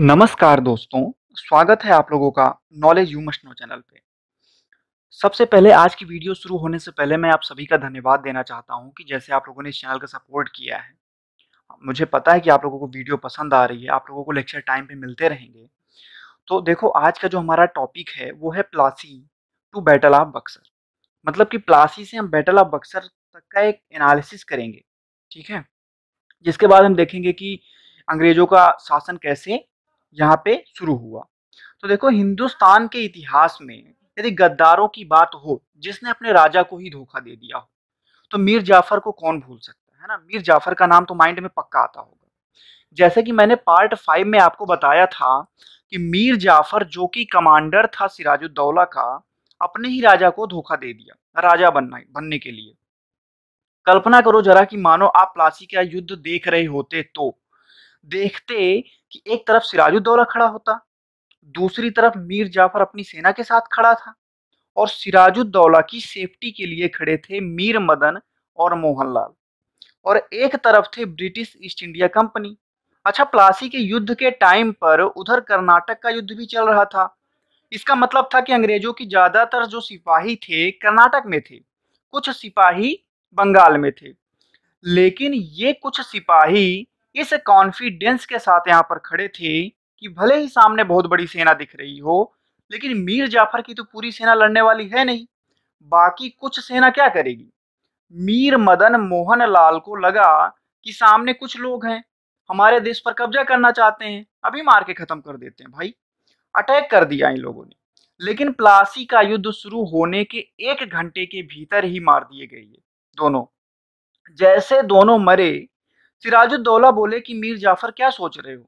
नमस्कार दोस्तों स्वागत है आप लोगों का knowledge you must know channel पे सबसे पहले आज की वीडियो शुरू होने से पहले मैं आप सभी का धन्यवाद देना चाहता हूँ कि जैसे आप लोगों ने इस चैनल का सपोर्ट किया है मुझे पता है कि आप लोगों को वीडियो पसंद आ रही है आप लोगों को लेक्चर टाइम पे मिलते रहेंगे तो देखो आज का जो हमारा टॉपिक है वो है Plassey to battle of Buxar मतलब कि प्लासी से हम बैटल ऑफ बक्सर तक का एक एनालिसिस करेंगे ठीक है जिसके बाद हम देखेंगे कि अंग्रेजों का शासन कैसे यहाँ पे शुरू हुआ तो देखो हिंदुस्तान के इतिहास में यदि गद्दारों की बात हो जिसने अपने राजा को ही धोखा दे दिया हो तो मीर जाफर को कौन भूल सकता है ना मीर जाफर का नाम तो माइंड में पक्का आता होगा जैसे कि मैंने पार्ट फाइव में आपको बताया था कि मीर जाफर जो कि कमांडर था सिराजुद्दौला का अपने ही राजा को धोखा दे दिया राजा बनना बनने के लिए कल्पना करो जरा कि मानो आप प्लासी का युद्ध देख रहे होते तो देखते कि एक तरफ सिराजुद्दौला खड़ा होता दूसरी तरफ मीर जाफर अपनी सेना के साथ खड़ा था और सिराजुद्दौला की सेफ्टी के लिए खड़े थे मीर मदन और मोहनलाल और एक तरफ थे ब्रिटिश ईस्ट इंडिया कंपनी अच्छा प्लासी के युद्ध के टाइम पर उधर कर्नाटक का युद्ध भी चल रहा था इसका मतलब था कि अंग्रेजों की ज्यादातर जो सिपाही थे कर्नाटक में थे कुछ सिपाही बंगाल में थे लेकिन ये कुछ सिपाही इस कॉन्फिडेंस के साथ यहाँ पर खड़े थे कि भले ही सामने बहुत बड़ी सेना दिख रही हो लेकिन मीर जाफर की तो पूरी सेना लड़ने वाली है नहीं बाकी कुछ सेना क्या करेगी मीर मदन मोहन लाल को लगा कि सामने कुछ लोग हैं हमारे देश पर कब्जा करना चाहते हैं अभी मार के खत्म कर देते हैं भाई अटैक कर दिया इन लोगों ने लेकिन प्लासी का युद्ध शुरू होने के एक घंटे के भीतर ही मार दिए गए ये दोनों जैसे दोनों मरे सिराजुद्दौला बोले कि मीर जाफर क्या सोच रहे हो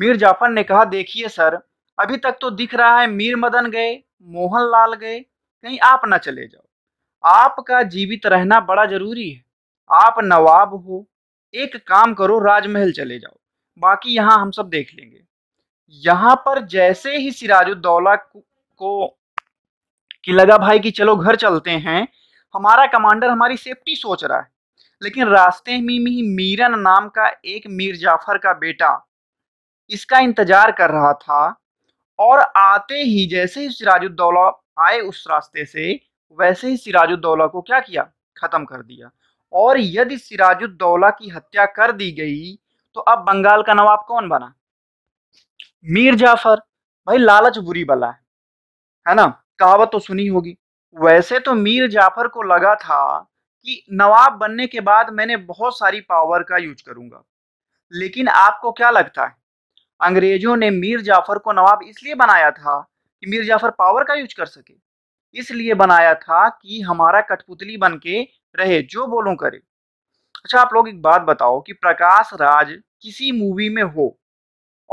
मीर जाफर ने कहा देखिए सर अभी तक तो दिख रहा है मीर मदन गए मोहन लाल गए कहीं आप ना चले जाओ आपका जीवित रहना बड़ा जरूरी है आप नवाब हो एक काम करो राजमहल चले जाओ बाकी यहाँ हम सब देख लेंगे यहाँ पर जैसे ही सिराजुद्दौला को कि लगा भाई कि चलो घर चलते हैं हमारा कमांडर हमारी सेफ्टी सोच रहा है लेकिन रास्ते में ही मीरन नाम का एक मीर जाफर का बेटा इसका इंतजार कर रहा था और आते ही जैसे ही सिराजुद्दौला आए उस रास्ते से वैसे ही सिराजुद्दौला को क्या किया ख़त्म कर दिया और यदि सिराजुद्दौला की हत्या कर दी गई तो अब बंगाल का नवाब कौन बना मीर जाफर भाई लालच बुरी बला है है ना कहावत तो सुनी होगी वैसे तो मीर जाफर को लगा था कि नवाब बनने के बाद मैंने बहुत सारी पावर का यूज करूंगा लेकिन आपको क्या लगता है अंग्रेजों ने मीर जाफर को नवाब इसलिए बनाया था कि मीर जाफर पावर का यूज कर सके इसलिए बनाया था कि हमारा कठपुतली बन के रहे जो बोलूं करे अच्छा आप लोग एक बात बताओ कि प्रकाश राज किसी मूवी में हो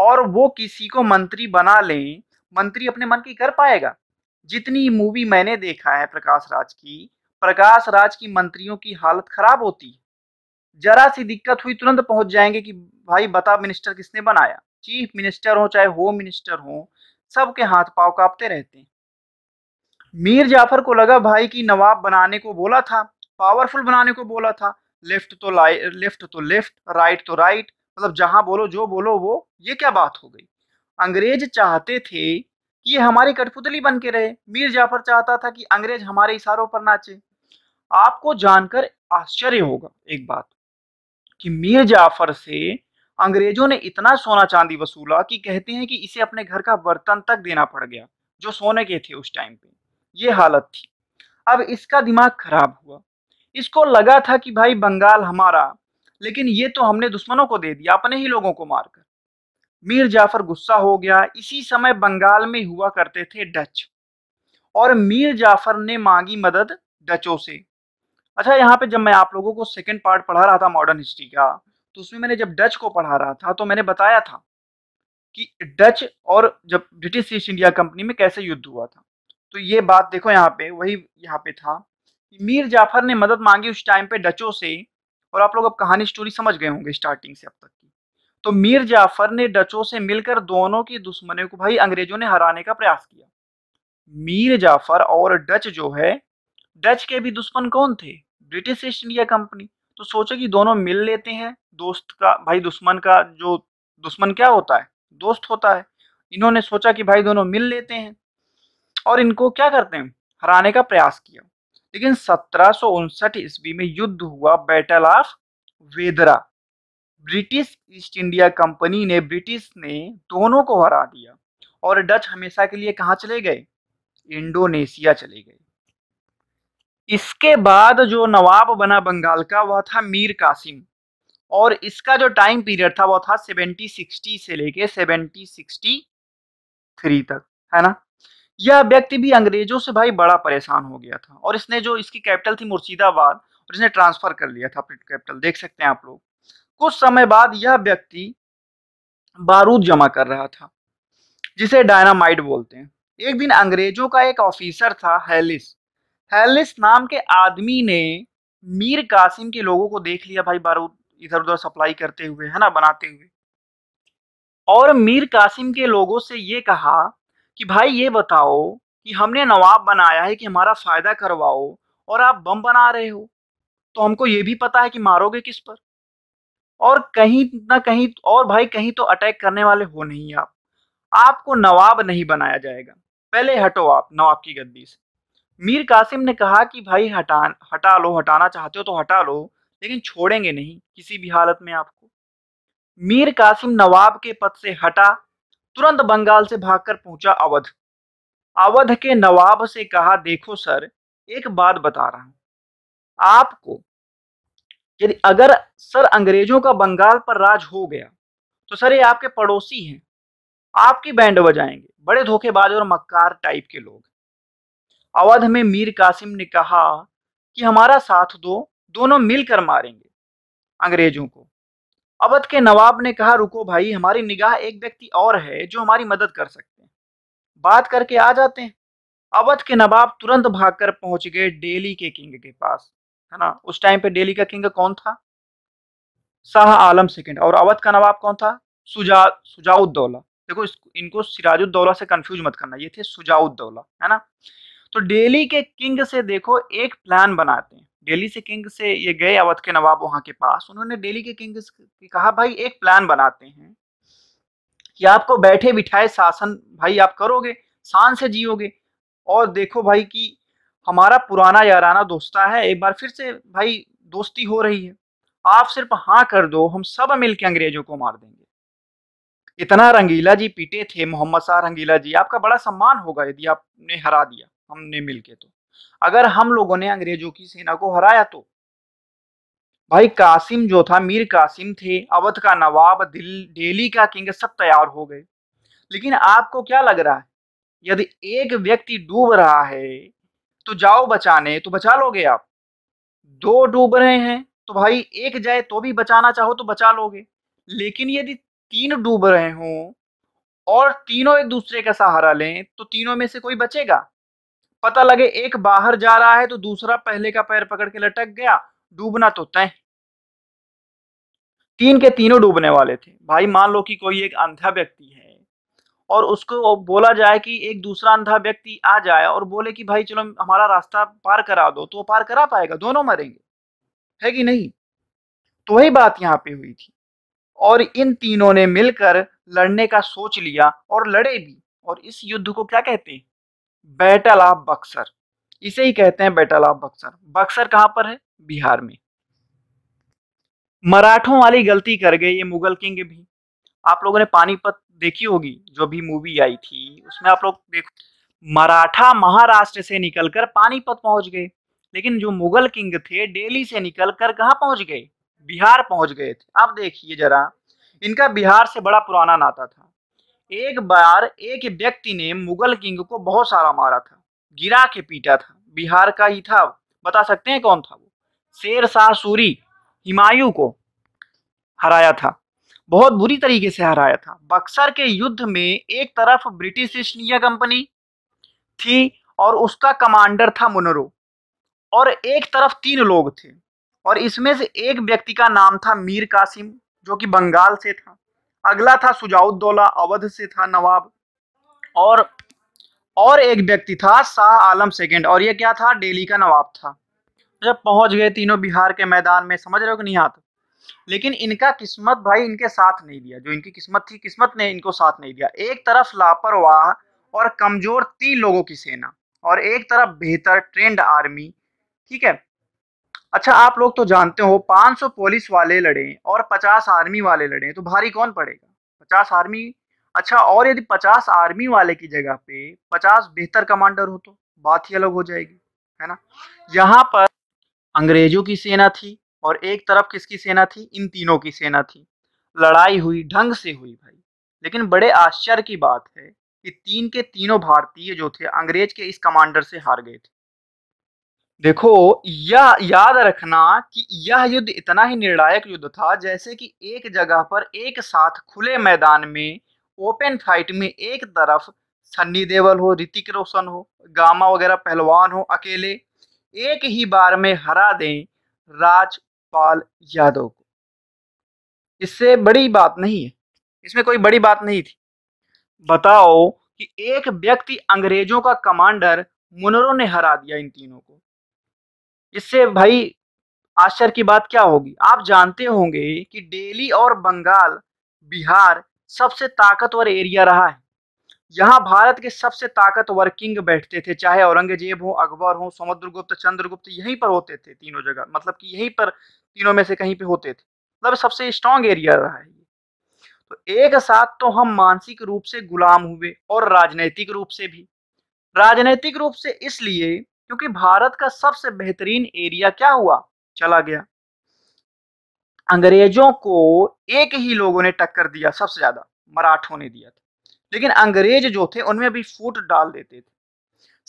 और वो किसी को मंत्री बना लें मंत्री अपने मन की कर पाएगा जितनी मूवी मैंने देखा है प्रकाश राज की प्रकाश राज की मंत्रियों की हालत खराब होती जरा सी दिक्कत हुई तुरंत पहुंच जाएंगे कि भाई बता मिनिस्टर किसने बनाया चीफ मिनिस्टर हो चाहे होम मिनिस्टर हो सबके हाथ पाव कांपते रहते हैं मीर जाफर को लगा भाई की नवाब बनाने को बोला था पावरफुल बनाने को बोला था लेफ्ट तो लेफ्ट तो लेफ्ट राइट तो राइट मतलब जहां बोलो जो बोलो वो ये क्या बात हो गई अंग्रेज चाहते थे कि ये हमारी कठपुतली बन के रहे मीर जाफर चाहता था कि अंग्रेज हमारे इशारों पर नाचे आपको जानकर आश्चर्य होगा एक बात कि मीर जाफर से अंग्रेजों ने इतना सोना चांदी वसूला कि कहते हैं कि इसे अपने घर का बर्तन तक देना पड़ गया जो सोने के थे उस टाइम पे ये हालत थी अब इसका दिमाग खराब हुआ इसको लगा था कि भाई बंगाल हमारा लेकिन ये तो हमने दुश्मनों को दे दिया अपने ही लोगों को मारकर मीर जाफर गुस्सा हो गया इसी समय बंगाल में हुआ करते थे डच और मीर जाफर ने मांगी मदद डचों से अच्छा यहाँ पे जब मैं आप लोगों को सेकेंड पार्ट पढ़ा रहा था मॉडर्न हिस्ट्री का तो उसमें मैंने जब डच को पढ़ा रहा था तो मैंने बताया था कि डच और जब ब्रिटिश ईस्ट इंडिया कंपनी में कैसे युद्ध हुआ था तो ये बात देखो यहाँ पे वही यहाँ पे था मीर जाफर ने मदद मांगी उस टाइम पे डचों से और आप लोग अब कहानी स्टोरी समझ गए होंगे स्टार्टिंग से अब तक की तो मीर जाफर ने डचों से मिलकर दोनों की दुश्मनों को भाई अंग्रेजों ने हराने का प्रयास किया मीर जाफर और डच जो है डच के भी दुश्मन कौन थे ब्रिटिश ईस्ट इंडिया कंपनी तो सोचो कि दोनों मिल लेते हैं दोस्त का भाई दुश्मन का जो दुश्मन क्या होता है दोस्त होता है इन्होंने सोचा कि भाई दोनों मिल लेते हैं और इनको क्या करते हैं हराने का प्रयास किया लेकिन सत्रह ईस्वी में युद्ध हुआ battle of Bedara British East India company ने ब्रिटिश ने दोनों को हरा दिया और डच हमेशा के लिए कहाँ चले गए इंडोनेशिया चले गए इसके बाद जो नवाब बना बंगाल का वह था मीर कासिम और इसका जो टाइम पीरियड था वह था सेवेंटी सिक्सटी से लेके सेवेंटी सिक्सटी थ्री तक है ना यह व्यक्ति भी अंग्रेजों से भाई बड़ा परेशान हो गया था और इसने जो इसकी कैपिटल थी मुर्शिदाबाद और इसने ट्रांसफर कर लिया था अपनी कैपिटल देख सकते हैं आप लोग कुछ समय बाद यह व्यक्ति बारूद जमा कर रहा था जिसे डायनामाइट बोलते हैं एक दिन अंग्रेजों का एक ऑफिसर था हैलिस एलिस नाम के आदमी ने मीर कासिम के लोगों को देख लिया भाई बारूद इधर उधर सप्लाई करते हुए है ना बनाते हुए और मीर कासिम के लोगों से ये कहा कि भाई ये बताओ कि हमने नवाब बनाया है कि हमारा फायदा करवाओ और आप बम बना रहे हो तो हमको ये भी पता है कि मारोगे किस पर और कहीं ना कहीं और भाई कहीं तो अटैक करने वाले हो नहीं आप आपको नवाब नहीं बनाया जाएगा पहले हटो आप नवाब की गद्दी से मीर कासिम ने कहा कि भाई हटा हटा लो हटाना चाहते हो तो हटा लो लेकिन छोड़ेंगे नहीं किसी भी हालत में आपको मीर कासिम नवाब के पद से हटा तुरंत बंगाल से भागकर पहुंचा अवध अवध के नवाब से कहा देखो सर एक बात बता रहा हूं आपको यदि अगर सर अंग्रेजों का बंगाल पर राज हो गया तो सर ये आपके पड़ोसी हैं आपकी बैंड बजाएंगे बड़े धोखेबाज और मक्कार टाइप के लोग अवध में मीर कासिम ने कहा कि हमारा साथ दो दोनों मिलकर मारेंगे अंग्रेजों को अवध के नवाब ने कहा रुको भाई हमारी निगाह एक व्यक्ति और है जो हमारी मदद कर सकते हैं बात करके आ जाते हैं अवध के नवाब तुरंत भागकर पहुंच गए डेली के किंग के पास है ना उस टाइम पे डेली का किंग कौन था शाह आलम सेकंड और अवध का नवाब कौन था सुजा सुजाउद्दौला देखो इनको सिराजुद्दौला से कंफ्यूज मत करना ये थे सुजाउद्दौला है ना तो डेली के किंग से देखो एक प्लान बनाते हैं डेली से किंग से ये गए अवध के नवाब वहां के पास उन्होंने डेली के किंग से कहा भाई एक प्लान बनाते हैं कि आपको बैठे बिठाए शासन भाई आप करोगे शान से जियोगे और देखो भाई कि हमारा पुराना याराना दोस्ता है एक बार फिर से भाई दोस्ती हो रही है आप सिर्फ हाँ कर दो हम सब मिलके अंग्रेजों को मार देंगे इतना रंगीला जी पीटे थे मोहम्मद शाह रंगीला जी आपका बड़ा सम्मान होगा यदि आपने हरा दिया हमने मिलके तो अगर हम लोगों ने अंग्रेजों की सेना को हराया तो भाई कासिम जो था मीर कासिम थे अवध का नवाब दिल्ली का किंग सब तैयार हो गए लेकिन आपको क्या लग रहा है यदि एक व्यक्ति डूब रहा है तो जाओ बचाने तो बचा लोगे आप दो डूब रहे हैं तो भाई एक जाए तो भी बचाना चाहो तो बचा लोगे लेकिन यदि तीन डूब रहे हों और तीनों एक दूसरे का सहारा लें तो तीनों में से कोई बचेगा पता लगे एक बाहर जा रहा है तो दूसरा पहले का पैर पकड़ के लटक गया डूबना तो तय तीन के तीनों डूबने वाले थे भाई मान लो कि कोई एक अंधा व्यक्ति है और उसको बोला जाए कि एक दूसरा अंधा व्यक्ति आ जाए और बोले कि भाई चलो हमारा रास्ता पार करा दो तो पार करा पाएगा दोनों मरेंगे है कि नहीं तो वही बात यहाँ पे हुई थी और इन तीनों ने मिलकर लड़ने का सोच लिया और लड़े भी और इस युद्ध को क्या कहते हैं बैटल ऑफ बक्सर इसे ही कहते हैं बैटल ऑफ बक्सर बक्सर कहां पर है बिहार में मराठों वाली गलती कर गए ये मुगल किंग भी आप लोगों ने पानीपत देखी होगी जो भी मूवी आई थी उसमें आप लोग देखो मराठा महाराष्ट्र से निकलकर पानीपत पहुंच गए लेकिन जो मुगल किंग थे दिल्ली से निकलकर कहां पहुंच गए बिहार पहुंच गए थे अब देखिए जरा इनका बिहार से बड़ा पुराना नाता था एक बार एक व्यक्ति ने मुगल किंग को बहुत सारा मारा था गिरा के पीटा था बिहार का ही था बता सकते हैं कौन था वो शेर शाह सूरी हिमायू को हराया था बहुत बुरी तरीके से हराया था बक्सर के युद्ध में एक तरफ ब्रिटिश ईस्ट इंडिया कंपनी थी और उसका कमांडर था मुनरो और एक तरफ तीन लोग थे और इसमें से एक व्यक्ति का नाम था मीर कासिम जो कि बंगाल से था अगला था सुजाउद्दौला अवध से था नवाब और और एक व्यक्ति था शाह आलम सेकेंड और ये क्या था डेली का नवाब था जब पहुंच गए तीनों बिहार के मैदान में समझ रहे हो कि नहीं आता लेकिन इनका किस्मत भाई इनके साथ नहीं दिया जो इनकी किस्मत थी किस्मत ने इनको साथ नहीं दिया एक तरफ लापरवाह और कमजोर तीन लोगों की सेना और एक तरफ बेहतर ट्रेंड आर्मी ठीक है अच्छा आप लोग तो जानते हो 500 पुलिस वाले लड़े और 50 आर्मी वाले लड़े तो भारी कौन पड़ेगा 50 आर्मी अच्छा और यदि 50 आर्मी वाले की जगह पे 50 बेहतर कमांडर हो तो बात ही अलग हो जाएगी है ना यहाँ पर अंग्रेजों की सेना थी और एक तरफ किसकी सेना थी इन तीनों की सेना थी लड़ाई हुई ढंग से हुई भाई लेकिन बड़े आश्चर्य की बात है कि तीन के तीनों भारतीय जो थे अंग्रेज के इस कमांडर से हार गए थे देखो यह याद रखना कि यह युद्ध इतना ही निर्णायक युद्ध था जैसे कि एक जगह पर एक साथ खुले मैदान में ओपन फाइट में एक तरफ सन्नी देवल हो ऋतिक रोशन हो गामा वगैरह पहलवान हो अकेले एक ही बार में हरा दें राजपाल यादव को इससे बड़ी बात नहीं है इसमें कोई बड़ी बात नहीं थी बताओ कि एक व्यक्ति अंग्रेजों का कमांडर मुनरों ने हरा दिया इन तीनों को इससे भाई आश्चर्य की बात क्या होगी आप जानते होंगे कि डेली और बंगाल बिहार सबसे ताकतवर एरिया रहा है यहाँ भारत के सबसे ताकतवर किंग बैठते थे चाहे औरंगजेब हो अकबर हो समुद्रगुप्त चंद्रगुप्त यहीं पर होते थे तीनों जगह मतलब कि यहीं पर तीनों में से कहीं पे होते थे मतलब सबसे स्ट्रांग एरिया रहा है तो एक साथ तो हम मानसिक रूप से गुलाम हुए और राजनैतिक रूप से भी राजनैतिक रूप से इसलिए क्योंकि भारत का सबसे बेहतरीन एरिया क्या हुआ चला गया अंग्रेजों को एक ही लोगों ने टक्कर दिया सबसे ज्यादा मराठों ने दिया था लेकिन अंग्रेज जो थे उनमें भी फूट डाल देते थे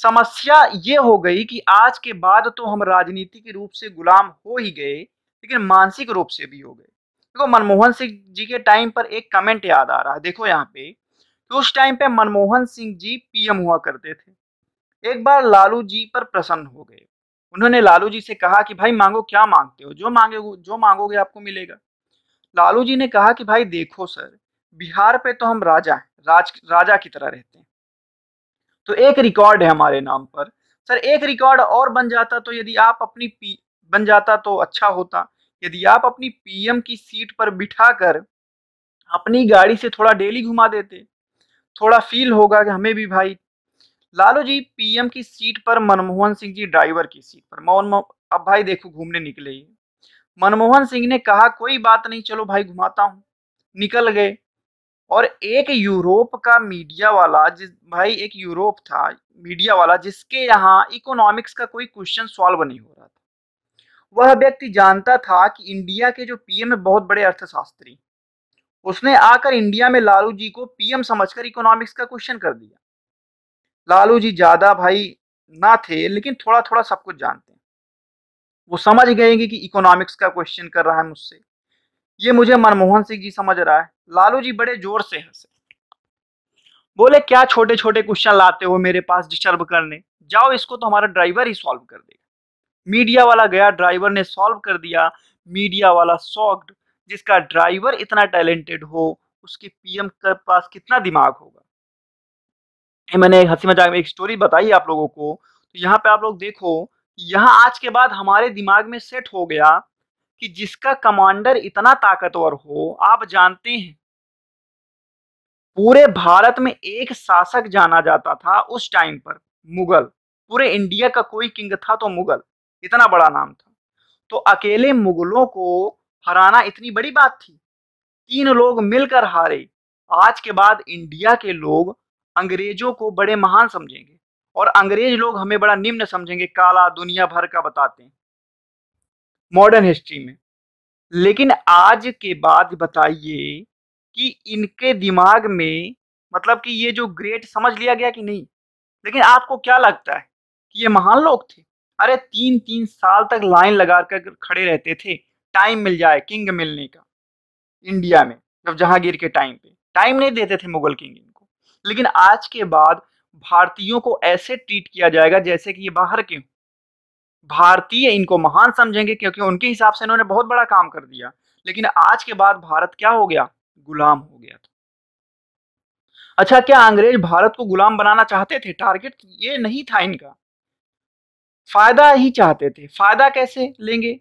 समस्या ये हो गई कि आज के बाद तो हम राजनीति के रूप से गुलाम हो ही गए लेकिन मानसिक रूप से भी हो गए देखो मनमोहन सिंह जी के टाइम पर एक कमेंट याद आ रहा है देखो यहाँ पे तो उस टाइम पे मनमोहन सिंह जी पीएम हुआ करते थे एक बार लालू जी पर प्रसन्न हो गए उन्होंने लालू जी से कहा कि भाई मांगो क्या मांगते हो जो मांगे जो मांगोगे आपको मिलेगा लालू जी ने कहा कि भाई देखो सर बिहार पे तो हम राजा हैं राज राजा की तरह रहते हैं तो एक रिकॉर्ड है हमारे नाम पर सर एक रिकॉर्ड और बन जाता तो यदि आप अपनी पी बन जाता तो अच्छा होता यदि आप अपनी पीएम की सीट पर बिठा कर अपनी गाड़ी से थोड़ा डेली घुमा देते थोड़ा फील होगा कि हमें भी भाई लालू जी पीएम की सीट पर मनमोहन सिंह जी ड्राइवर की सीट पर मोहन अब भाई देखो घूमने निकले मनमोहन सिंह ने कहा कोई बात नहीं चलो भाई घुमाता हूँ निकल गए और एक यूरोप का मीडिया वाला जिस भाई एक यूरोप था मीडिया वाला जिसके यहाँ इकोनॉमिक्स का कोई क्वेश्चन सॉल्व नहीं हो रहा था वह व्यक्ति जानता था कि इंडिया के जो पीएम है बहुत बड़े अर्थशास्त्री उसने आकर इंडिया में लालू जी को पीएम समझकर इकोनॉमिक्स का क्वेश्चन कर दिया लालू जी ज्यादा भाई ना थे लेकिन थोड़ा थोड़ा सब कुछ जानते हैं वो समझ गए कि इकोनॉमिक्स का क्वेश्चन कर रहा है मुझसे ये मुझे मनमोहन सिंह जी समझ रहा है लालू जी बड़े जोर से हंसे बोले क्या छोटे छोटे क्वेश्चन लाते हो मेरे पास डिस्टर्ब करने जाओ इसको तो हमारा ड्राइवर ही सॉल्व कर देगा मीडिया वाला गया ड्राइवर ने सॉल्व कर दिया मीडिया वाला सॉक्ड जिसका ड्राइवर इतना टैलेंटेड हो उसके पीएम के पास कितना दिमाग होगा मैंने हंसी मजाक में एक स्टोरी बताई आप लोगों को तो यहाँ पे आप लोग देखो यहाँ आज के बाद हमारे दिमाग में सेट हो गया कि जिसका कमांडर इतना ताकतवर हो आप जानते हैं पूरे भारत में एक शासक जाना जाता था उस टाइम पर मुगल पूरे इंडिया का कोई किंग था तो मुगल इतना बड़ा नाम था तो अकेले मुगलों को हराना इतनी बड़ी बात थी तीन लोग मिलकर हारे आज के बाद इंडिया के लोग अंग्रेजों को बड़े महान समझेंगे और अंग्रेज लोग हमें बड़ा निम्न समझेंगे काला दुनिया भर का बताते हैं मॉडर्न हिस्ट्री में लेकिन आज के बाद बताइए कि इनके दिमाग में मतलब कि ये जो ग्रेट समझ लिया गया कि नहीं लेकिन आपको क्या लगता है कि ये महान लोग थे अरे तीन तीन साल तक लाइन लगा कर खड़े रहते थे टाइम मिल जाए किंग मिलने का इंडिया में जब जहांगीर के टाइम पे टाइम नहीं देते थे मुगल किंग लेकिन आज के बाद भारतीयों को ऐसे ट्रीट किया जाएगा जैसे कि ये बाहर के भारतीय इनको महान समझेंगे क्योंकि उनके हिसाब से इन्होंने बहुत बड़ा काम कर दिया लेकिन आज के बाद भारत क्या हो गया गुलाम हो गया था अच्छा क्या अंग्रेज भारत को गुलाम बनाना चाहते थे टारगेट ये नहीं था इनका फायदा ही चाहते थे फायदा कैसे लेंगे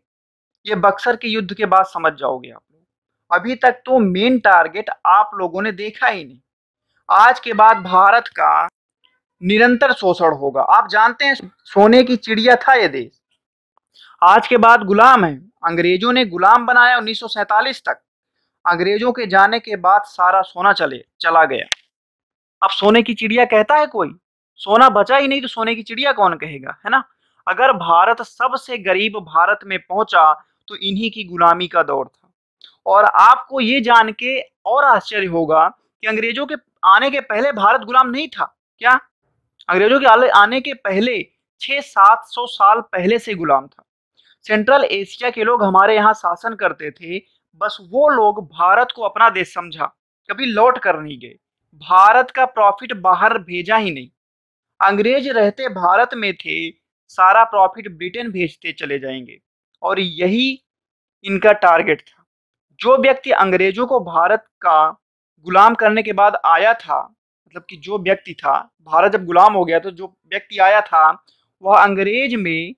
ये बक्सर के युद्ध के बाद समझ जाओगे आप लोग अभी तक तो मेन टारगेट आप लोगों ने देखा ही नहीं आज के बाद भारत का निरंतर शोषण होगा आप जानते हैं सोने की चिड़िया था यह देश आज के बाद गुलाम है अंग्रेजों ने गुलाम बनाया उन्नीस तक अंग्रेजों के जाने के बाद सारा सोना चले चला गया अब सोने की चिड़िया कहता है कोई सोना बचा ही नहीं तो सोने की चिड़िया कौन कहेगा है ना अगर भारत सबसे गरीब भारत में पहुंचा तो इन्हीं की गुलामी का दौर था और आपको ये जान के और आश्चर्य होगा कि अंग्रेजों के आने के पहले भारत गुलाम नहीं था क्या अंग्रेजों के आने के पहले छह सात सौ साल पहले से गुलाम था सेंट्रल एशिया के लोग हमारे यहाँ शासन करते थे बस वो लोग भारत को अपना देश समझा कभी लौट कर नहीं गए भारत का प्रॉफिट बाहर भेजा ही नहीं अंग्रेज रहते भारत में थे सारा प्रॉफिट ब्रिटेन भेजते चले जाएंगे और यही इनका टारगेट था जो व्यक्ति अंग्रेजों को भारत का गुलाम करने के बाद आया था मतलब कि जो व्यक्ति था भारत जब गुलाम हो गया तो जो व्यक्ति आया था वह अंग्रेज में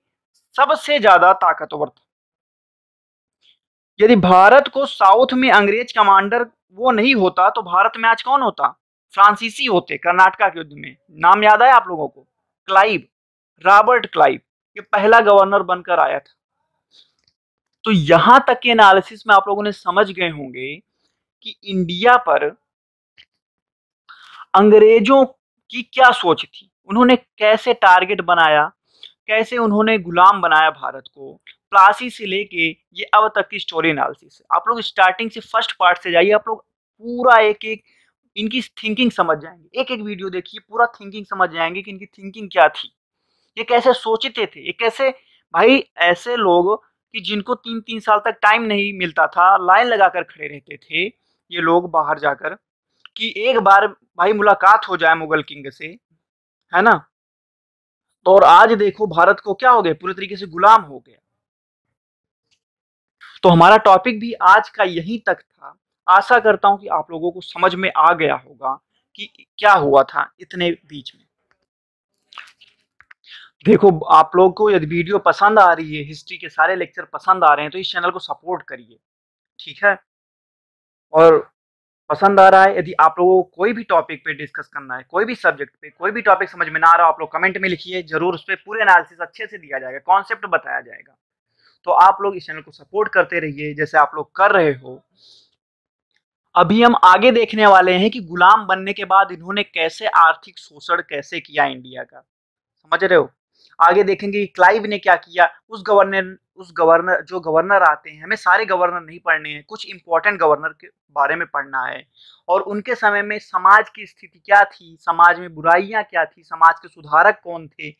सबसे ज्यादा ताकतवर था यदि भारत को साउथ में अंग्रेज कमांडर वो नहीं होता तो भारत में आज कौन होता फ्रांसीसी होते कर्नाटका के युद्ध में नाम याद आया आप लोगों को क्लाइव रॉबर्ट क्लाइव ये पहला गवर्नर बनकर आया था तो यहां तक के एनालिसिस में आप लोगों ने समझ गए होंगे कि इंडिया पर अंग्रेजों की क्या सोच थी उन्होंने कैसे टारगेट बनाया कैसे उन्होंने गुलाम बनाया भारत को प्लासी से लेके ये अब तक की स्टोरी एनालिसिस आप लोग स्टार्टिंग से फर्स्ट पार्ट से जाइए आप लोग पूरा एक एक इनकी थिंकिंग समझ जाएंगे एक एक वीडियो देखिए पूरा थिंकिंग समझ जाएंगे कि इनकी थिंकिंग क्या थी ये कैसे सोचते थे ये कैसे भाई ऐसे लोग कि जिनको तीन तीन साल तक टाइम नहीं मिलता था लाइन लगाकर खड़े रहते थे ये लोग बाहर जाकर कि एक बार भाई मुलाकात हो जाए मुगल किंग से है ना तो और आज देखो भारत को क्या हो गया पूरे तरीके से गुलाम हो गया तो हमारा टॉपिक भी आज का यहीं तक था आशा करता हूं कि आप लोगों को समझ में आ गया होगा कि क्या हुआ था इतने बीच में देखो आप लोग को यदि वीडियो पसंद आ रही है हिस्ट्री के सारे लेक्चर पसंद आ रहे हैं तो इस चैनल को सपोर्ट करिए ठीक है और पसंद आ रहा है यदि आप लोगों को कोई भी टॉपिक पे डिस्कस करना है कोई भी सब्जेक्ट पे कोई भी टॉपिक समझ में ना आ रहा आप लोग कमेंट में लिखिए जरूर उस पर पूरे एनालिसिस अच्छे से दिया जाएगा कॉन्सेप्ट बताया जाएगा तो आप लोग इस चैनल को सपोर्ट करते रहिए जैसे आप लोग कर रहे हो अभी हम आगे देखने वाले हैं कि गुलाम बनने के बाद इन्होंने कैसे आर्थिक शोषण कैसे किया इंडिया का समझ रहे हो आगे देखेंगे क्लाइव ने क्या किया उस गवर्नर उस गवर्नर जो गवर्नर आते हैं हमें सारे गवर्नर नहीं पढ़ने हैं कुछ इंपॉर्टेंट गवर्नर के बारे में पढ़ना है और उनके समय में समाज की स्थिति क्या थी समाज में बुराइयां क्या थी समाज के सुधारक कौन थे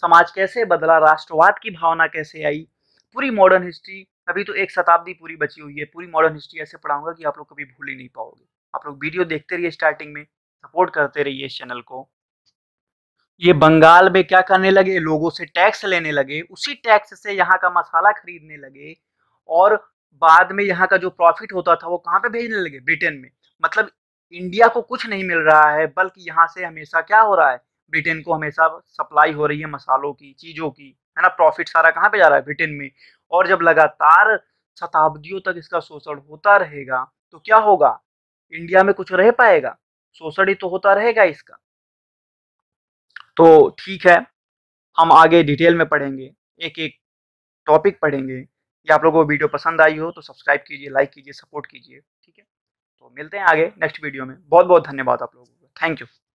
समाज कैसे बदला राष्ट्रवाद की भावना कैसे आई पूरी मॉडर्न हिस्ट्री अभी तो एक शताब्दी पूरी बची हुई है पूरी मॉडर्न हिस्ट्री ऐसे पढ़ाऊंगा कि आप लोग कभी भूल ही नहीं पाओगे आप लोग वीडियो देखते रहिए स्टार्टिंग में सपोर्ट करते रहिए इस चैनल को ये बंगाल में क्या करने लगे लोगों से टैक्स लेने लगे उसी टैक्स से यहाँ का मसाला खरीदने लगे और बाद में यहाँ का जो प्रॉफिट होता था वो कहाँ पे भेजने लगे ब्रिटेन में मतलब इंडिया को कुछ नहीं मिल रहा है बल्कि यहाँ से हमेशा क्या हो रहा है ब्रिटेन को हमेशा सप्लाई हो रही है मसालों की चीज़ों की है ना प्रॉफिट सारा कहाँ पे जा रहा है ब्रिटेन में और जब लगातार शताब्दियों तक इसका शोषण होता रहेगा तो क्या होगा इंडिया में कुछ रह पाएगा शोषण ही तो होता रहेगा इसका तो ठीक है हम आगे डिटेल में पढ़ेंगे एक एक टॉपिक पढ़ेंगे या आप लोगों को वीडियो पसंद आई हो तो सब्सक्राइब कीजिए लाइक कीजिए सपोर्ट कीजिए ठीक है तो मिलते हैं आगे नेक्स्ट वीडियो में बहुत बहुत धन्यवाद आप लोगों को थैंक यू